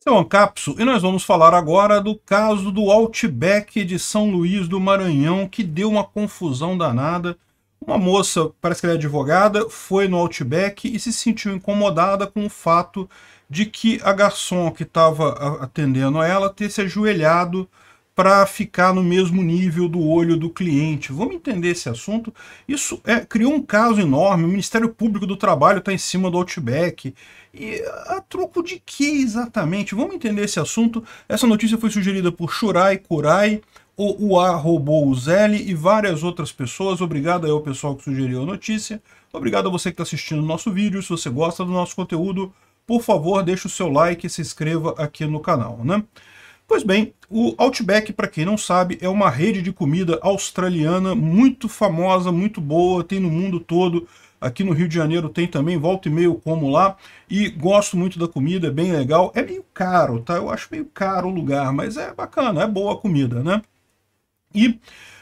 Esse é o Ancapso e nós vamos falar agora do caso do Outback de São Luís do Maranhão, que deu uma confusão danada. Uma moça, parece que ela é advogada, foi no Outback e se sentiu incomodada com o fato de que a garçom que estava atendendo a ela ter se ajoelhado para ficar no mesmo nível do olho do cliente. Vamos entender esse assunto? Isso é, criou um caso enorme, o Ministério Público do Trabalho está em cima do Outback. E a troco de que exatamente? Vamos entender esse assunto? Essa notícia foi sugerida por Shurai Kurai, o UA roubou o e várias outras pessoas. Obrigado aí ao pessoal que sugeriu a notícia. Obrigado a você que está assistindo o nosso vídeo. Se você gosta do nosso conteúdo, por favor, deixe o seu like e se inscreva aqui no canal, né? Pois bem, o Outback, para quem não sabe, é uma rede de comida australiana muito famosa, muito boa, tem no mundo todo. Aqui no Rio de Janeiro tem também, volta e meio como lá. E gosto muito da comida, é bem legal. É meio caro, tá? Eu acho meio caro o lugar, mas é bacana, é boa a comida, né? E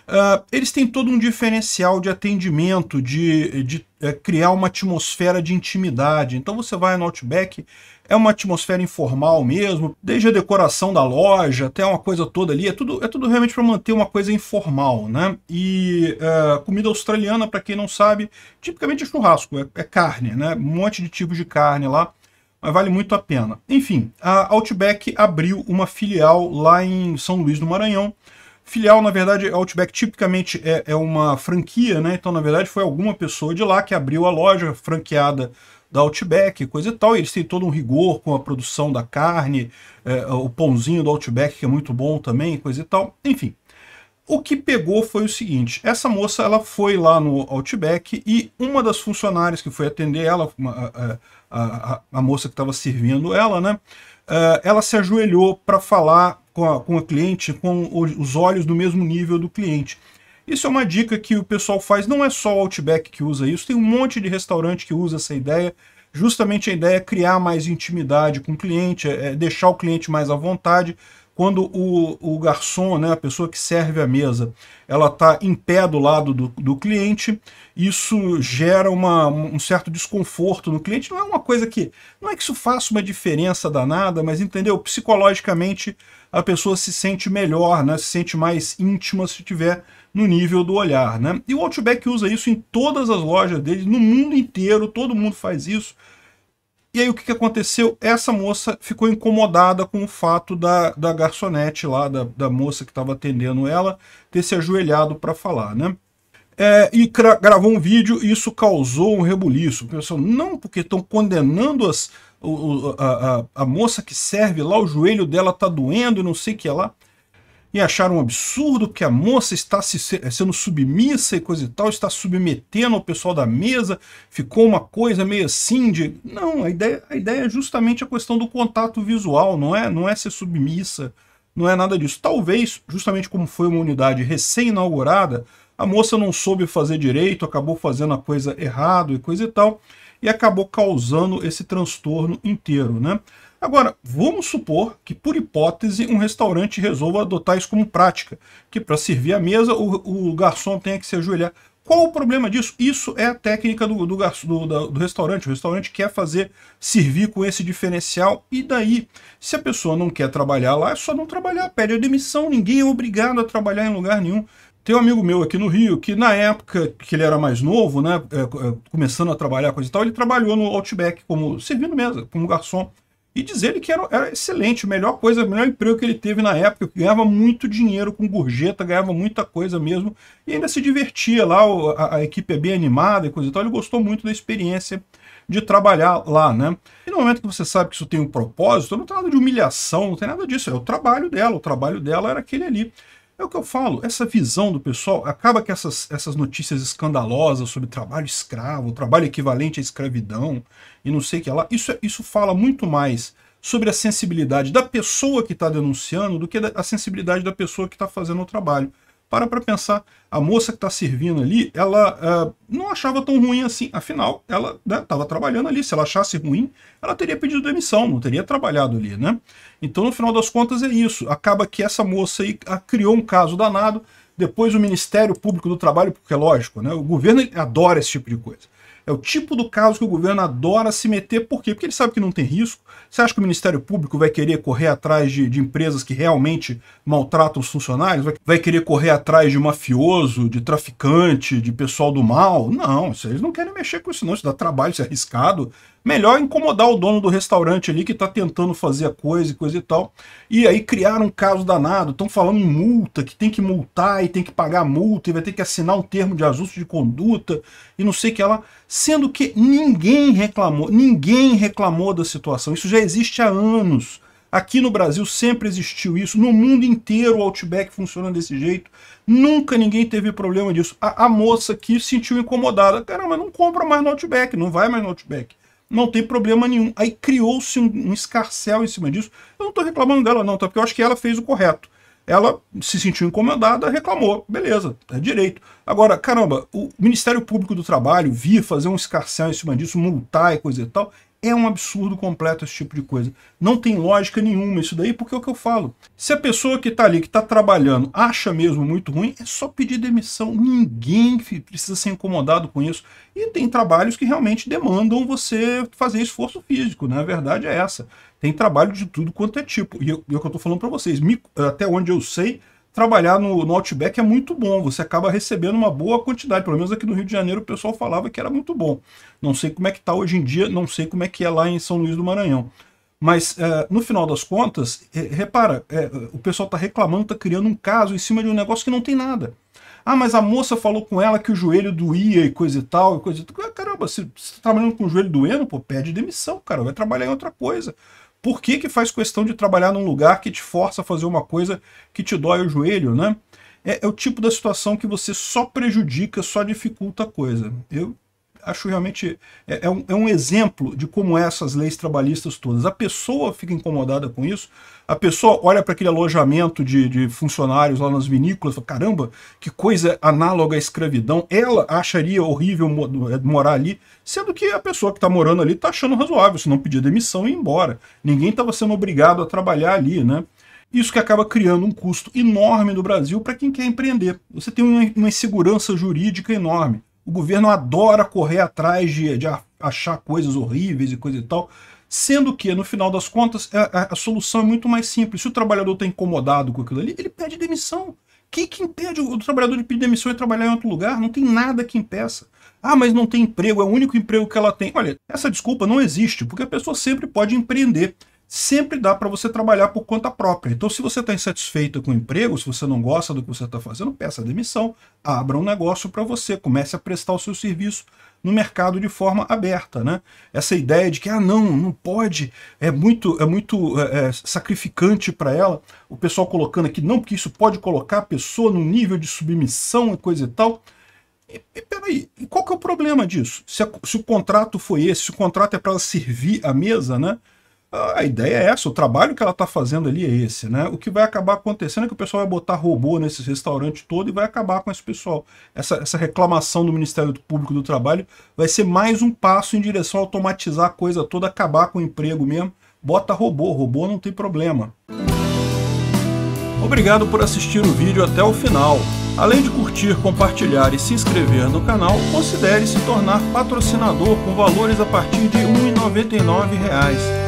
Uh, eles têm todo um diferencial de atendimento, de, de eh, criar uma atmosfera de intimidade. Então você vai no Outback, é uma atmosfera informal mesmo, desde a decoração da loja até uma coisa toda ali, é tudo, é tudo realmente para manter uma coisa informal, né? E uh, comida australiana, para quem não sabe, tipicamente é churrasco, é, é carne, né? Um monte de tipos de carne lá mas vale muito a pena. Enfim, a Outback abriu uma filial lá em São Luís do Maranhão Filial, na verdade, é Outback tipicamente é, é uma franquia, né? Então, na verdade, foi alguma pessoa de lá que abriu a loja franqueada da Outback, coisa e tal. E eles têm todo um rigor com a produção da carne, é, o pãozinho do Outback, que é muito bom também, coisa e tal. Enfim, o que pegou foi o seguinte, essa moça ela foi lá no Outback e uma das funcionárias que foi atender ela, a, a, a, a moça que estava servindo ela, né, é, ela se ajoelhou para falar com a, com a cliente com os olhos no mesmo nível do cliente. Isso é uma dica que o pessoal faz, não é só o Outback que usa isso, tem um monte de restaurante que usa essa ideia. Justamente a ideia é criar mais intimidade com o cliente, é, é deixar o cliente mais à vontade, quando o, o garçom, né, a pessoa que serve a mesa, ela está em pé do lado do, do cliente, isso gera uma, um certo desconforto no cliente. Não é uma coisa que. Não é que isso faça uma diferença danada, mas entendeu? Psicologicamente a pessoa se sente melhor, né, se sente mais íntima se tiver no nível do olhar. Né? E o Outback usa isso em todas as lojas dele, no mundo inteiro, todo mundo faz isso. E aí o que, que aconteceu? Essa moça ficou incomodada com o fato da, da garçonete lá, da, da moça que estava atendendo ela, ter se ajoelhado para falar, né? É, e gravou um vídeo e isso causou um rebuliço. Pessoal, não porque estão condenando as, o, a, a, a, moça que serve lá, o joelho dela tá doendo e não sei o que lá e achar um absurdo que a moça está se, eh, sendo submissa e coisa e tal, está submetendo ao pessoal da mesa, ficou uma coisa meio assim de... Não, a ideia, a ideia é justamente a questão do contato visual, não é, não é ser submissa, não é nada disso. Talvez, justamente como foi uma unidade recém-inaugurada, a moça não soube fazer direito, acabou fazendo a coisa errado e coisa e tal, e acabou causando esse transtorno inteiro, né? Agora, vamos supor que, por hipótese, um restaurante resolva adotar isso como prática, que para servir a mesa o, o, garçom tenha que se ajoelhar. Qual o problema disso? Isso é a técnica do, do, do, do restaurante. O restaurante quer fazer servir com esse diferencial. E daí, se a pessoa não quer trabalhar lá, é só não trabalhar. Pede a demissão. Ninguém é obrigado a trabalhar em lugar nenhum. Tem um amigo meu aqui no Rio que, na época que ele era mais novo, né, é, é, começando a trabalhar, coisa e tal, ele trabalhou no Outback, como servindo mesa, como garçom e dizer ele que era, era excelente, a melhor coisa, o melhor emprego que ele teve na época, que ganhava muito dinheiro com gorjeta, ganhava muita coisa mesmo, e ainda se divertia lá, a, a equipe é bem animada e coisa e tal, ele gostou muito da experiência de trabalhar lá, né? E no momento que você sabe que isso tem um propósito, não tem nada de humilhação, não tem nada disso, é o trabalho dela, o trabalho dela era aquele ali. É o que eu falo, essa visão do pessoal, acaba que essas, essas notícias escandalosas sobre trabalho escravo, trabalho equivalente à escravidão e não sei o que lá, isso, é, isso fala muito mais sobre a sensibilidade da pessoa que está denunciando do que a sensibilidade da pessoa que está fazendo o trabalho para para pensar, a moça que está servindo ali, ela uh, não achava tão ruim assim. Afinal, ela estava né, trabalhando ali. Se ela achasse ruim, ela teria pedido demissão, não teria trabalhado ali, né? Então, no final das contas, é isso. Acaba que essa moça aí ah, criou um caso danado. Depois o Ministério Público do Trabalho, porque é lógico, né? O governo adora esse tipo de coisa. É o tipo do caso que o governo adora se meter, por quê? Porque ele sabe que não tem risco. Você acha que o Ministério Público vai querer correr atrás de, de empresas que realmente maltratam os funcionários? Vai, vai, querer correr atrás de mafioso, de traficante, de pessoal do mal? Não, eles não querem mexer com isso, não. Isso dá trabalho, isso é arriscado melhor incomodar o dono do restaurante ali que está tentando fazer a coisa e coisa e tal. E aí criaram um caso danado, estão falando em multa, que tem que multar e tem que pagar multa e vai ter que assinar um termo de ajuste de conduta e não sei o que ela. Sendo que ninguém reclamou, ninguém reclamou da situação. Isso já existe há anos. Aqui no Brasil sempre existiu isso, no mundo inteiro o Outback funciona desse jeito, nunca ninguém teve problema disso. A, a moça aqui se sentiu incomodada, caramba, não compra mais no Outback, não vai mais no Outback não tem problema nenhum. Aí criou-se um, um, escarcel em cima disso. Eu não estou reclamando dela, não, tá? Porque eu acho que ela fez o correto. Ela se sentiu incomodada, reclamou. Beleza, é direito. Agora, caramba, o Ministério Público do Trabalho vir fazer um escarcel em cima disso, multar e coisa e tal, é um absurdo completo esse tipo de coisa. Não tem lógica nenhuma isso daí, porque é o que eu falo. Se a pessoa que está ali, que está trabalhando, acha mesmo muito ruim, é só pedir demissão. Ninguém precisa ser incomodado com isso. E tem trabalhos que realmente demandam você fazer esforço físico, né? A verdade é essa. Tem trabalho de tudo quanto é tipo. E é o que eu estou falando para vocês. até onde eu sei, trabalhar no, no, Outback é muito bom, você acaba recebendo uma boa quantidade, pelo menos aqui no Rio de Janeiro o pessoal falava que era muito bom. Não sei como é que está hoje em dia, não sei como é que é lá em São Luís do Maranhão. Mas, é, no final das contas, é, repara, é, o pessoal está reclamando, está criando um caso em cima de um negócio que não tem nada. Ah, mas a moça falou com ela que o joelho doía e coisa e tal, e coisa e tal. Caramba, se você está trabalhando com o joelho doendo, pô, pede demissão, cara, vai trabalhar em outra coisa. Por que que faz questão de trabalhar num lugar que te força a fazer uma coisa que te dói o joelho, né? É, é o tipo da situação que você só prejudica, só dificulta a coisa. Eu acho realmente é, é, um, é um exemplo de como essas leis trabalhistas todas. A pessoa fica incomodada com isso, a pessoa olha para aquele alojamento de, de, funcionários lá nas vinícolas, fala, caramba, que coisa análoga à escravidão. Ela acharia horrível é, morar ali, sendo que a pessoa que está morando ali está achando razoável, se não pedir demissão e ir embora. Ninguém estava sendo obrigado a trabalhar ali, né? Isso que acaba criando um custo enorme no Brasil para quem quer empreender. Você tem uma insegurança jurídica enorme. O governo adora correr atrás de, de achar coisas horríveis e coisa e tal, sendo que, no final das contas, a, a, a solução é muito mais simples. Se o trabalhador está incomodado com aquilo ali, ele pede demissão. O que, que impede o, o trabalhador de pedir demissão e trabalhar em outro lugar? Não tem nada que impeça. Ah, mas não tem emprego, é o único emprego que ela tem. Olha, essa desculpa não existe, porque a pessoa sempre pode empreender sempre dá para você trabalhar por conta própria. Então, se você está insatisfeito com o emprego, se você não gosta do que você está fazendo, peça demissão, abra um negócio para você, comece a prestar o seu serviço no mercado de forma aberta, né? Essa ideia de que ah não, não pode, é muito é muito é, é sacrificante para ela. O pessoal colocando aqui não porque isso pode colocar a pessoa num nível de submissão e coisa e tal. E, e peraí, e qual que é o problema disso? Se, a, se o contrato foi esse, se o contrato é para ela servir a mesa, né? a ideia é essa, o trabalho que ela está fazendo ali é esse, né? O que vai acabar acontecendo é que o pessoal vai botar robô nesse restaurante todo e vai acabar com esse pessoal. Essa, essa reclamação do Ministério Público do Trabalho vai ser mais um passo em direção a automatizar a coisa toda, acabar com o emprego mesmo. Bota robô, robô não tem problema. Obrigado por assistir o vídeo até o final. Além de curtir, compartilhar e se inscrever no canal, considere se tornar patrocinador com valores a partir de R$ 1,99